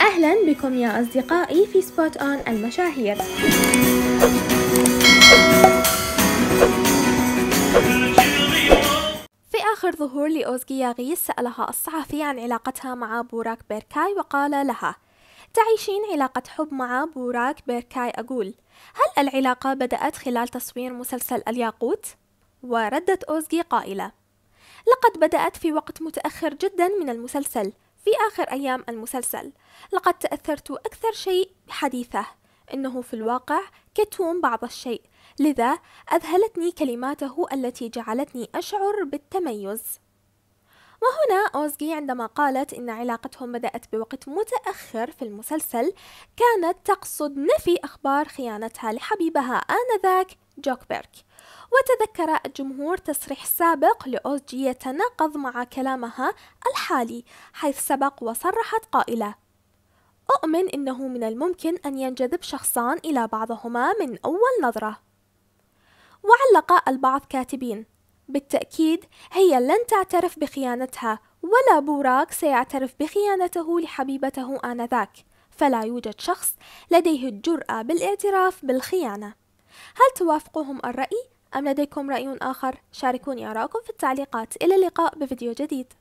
أهلا بكم يا أصدقائي في سبوت أون المشاهير في آخر ظهور لأوزكي ياغيس سألها الصحفي عن علاقتها مع بوراك بيركاي وقال لها تعيشين علاقة حب مع بوراك بيركاي أقول هل العلاقة بدأت خلال تصوير مسلسل الياقوت؟ وردت أوزكي قائلة لقد بدأت في وقت متأخر جدا من المسلسل في آخر أيام المسلسل لقد تأثرت أكثر شيء بحديثه إنه في الواقع كتوم بعض الشيء لذا أذهلتني كلماته التي جعلتني أشعر بالتميز وهنا أوزجي عندما قالت إن علاقتهم بدأت بوقت متأخر في المسلسل كانت تقصد نفي أخبار خيانتها لحبيبها آنذاك جوكبيرك وتذكر الجمهور تصريح سابق لأوزجي يتناقض مع كلامها الحالي حيث سبق وصرحت قائلة أؤمن أنه من الممكن أن ينجذب شخصان إلى بعضهما من أول نظرة وعلق البعض كاتبين بالتأكيد هي لن تعترف بخيانتها ولا بوراك سيعترف بخيانته لحبيبته آنذاك فلا يوجد شخص لديه الجرأة بالاعتراف بالخيانة هل توافقهم الرأي أم لديكم رأي آخر؟ شاركوني آراءكم في التعليقات إلى اللقاء بفيديو جديد